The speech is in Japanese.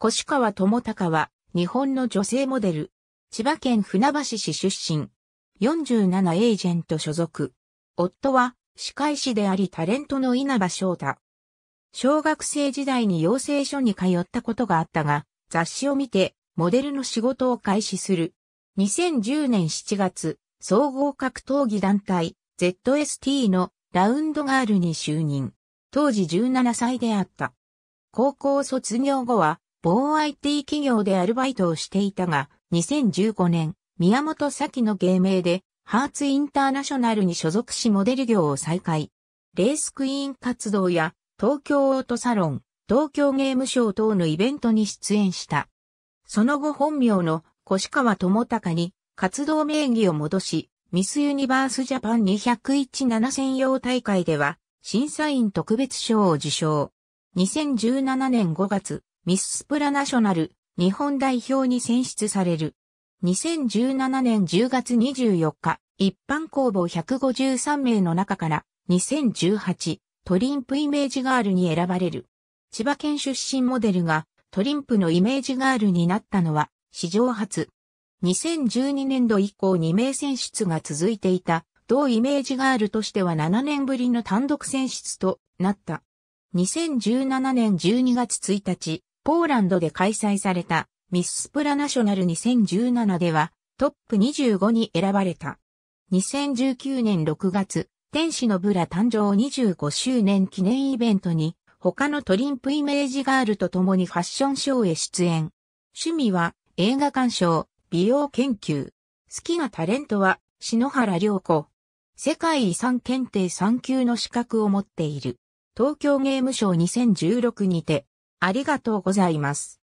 越川智隆は、日本の女性モデル。千葉県船橋市出身。47エージェント所属。夫は、歯科医師でありタレントの稲葉翔太。小学生時代に養成所に通ったことがあったが、雑誌を見て、モデルの仕事を開始する。2010年7月、総合格闘技団体、ZST のラウンドガールに就任。当時17歳であった。高校卒業後は、某 IT 企業でアルバイトをしていたが、2015年、宮本咲の芸名で、ハーツインターナショナルに所属しモデル業を再開。レースクイーン活動や、東京オートサロン、東京ゲームショー等のイベントに出演した。その後本名の越川智隆に活動名義を戻し、ミスユニバースジャパン201-7専用大会では審査員特別賞を受賞。2017年5月、ミススプラナショナル日本代表に選出される。2017年10月24日、一般公募153名の中から2018トリンプイメージガールに選ばれる。千葉県出身モデルがトリンプのイメージガールになったのは史上初。2012年度以降2名選出が続いていた、同イメージガールとしては7年ぶりの単独選出となった。2017年12月1日、ポーランドで開催されたミスプラナショナル2017ではトップ25に選ばれた。2019年6月、天使のブラ誕生25周年記念イベントに他のトリンプイメージガールと共にファッションショーへ出演。趣味は映画鑑賞、美容研究。好きなタレントは篠原涼子。世界遺産検定3級の資格を持っている。東京ゲームショー2016にてありがとうございます。